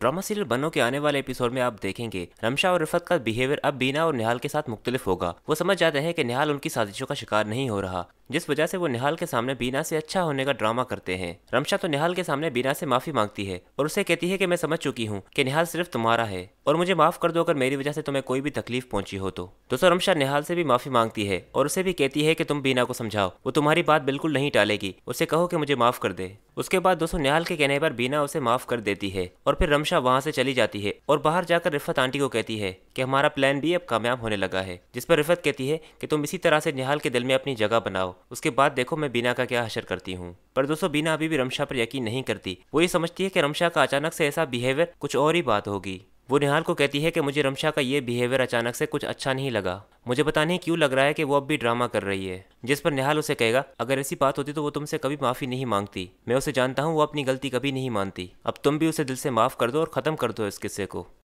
drama serial बनो के आने वाले एपिसोड में आप देखेंगे रमशा और रिफत का बिहेवियर अब बीना और निहाल के साथ मुख्तलिफ होगा वो समझ जाते हैं कि निहाल उनकी साजिशों का शिकार नहीं हो रहा जिस वजह से वो निहाल के सामने बीना से अच्छा होने का ड्रामा करते हैं रमशा तो निहाल के सामने बीना से माफी मांगती है और उसे कहती है कि मैं समझ चुकी हूँ कि निहाल सिर्फ तुम्हारा है और मुझे माफ कर दो अगर मेरी वजह से तुम्हें कोई भी तकलीफ पहुंची हो तो दोस्तों रमशा निहाल से भी माफी मांगती है और उसे भी कहती है कि तुम बीना को समझाओ वो तुम्हारी बात बिल्कुल नहीं टालेगी उसे कहो कि मुझे माफ कर दे उसके बाद दोस्तों निहाल के कहने पर बीना उसे माफ कर देती है और फिर रमशा वहाँ से चली जाती है और बाहर जाकर रिफत आंटी को कहती है कि हमारा प्लान भी अब कामयाब होने लगा है जिस पर रिफत कहती है कि तुम इसी तरह से निहाल के दिल में अपनी जगह बनाओ उसके बाद देखो मैं बीना का क्या हशर करती हूँ पर दोस्तों बीना अभी भी रमशा पर यकीन नहीं करती वो ये समझती है कि रमशा का अचानक से ऐसा बिहेवियर कुछ और ही बात होगी वो निहाल को कहती है कि मुझे रमशा का ये बिहेवियर अचानक से कुछ अच्छा नहीं लगा मुझे पता नहीं क्यों लग रहा है कि वो अब भी ड्रामा कर रही है जिस पर निहाल उसे कहेगा अगर ऐसी बात होती तो वो तुमसे कभी माफ़ी नहीं मांगती मैं उसे जानता हूँ वो अपनी गलती कभी नहीं मानती अब तुम भी उसे दिल से माफ़ कर दो और ख़त्म कर दो इस किस्से को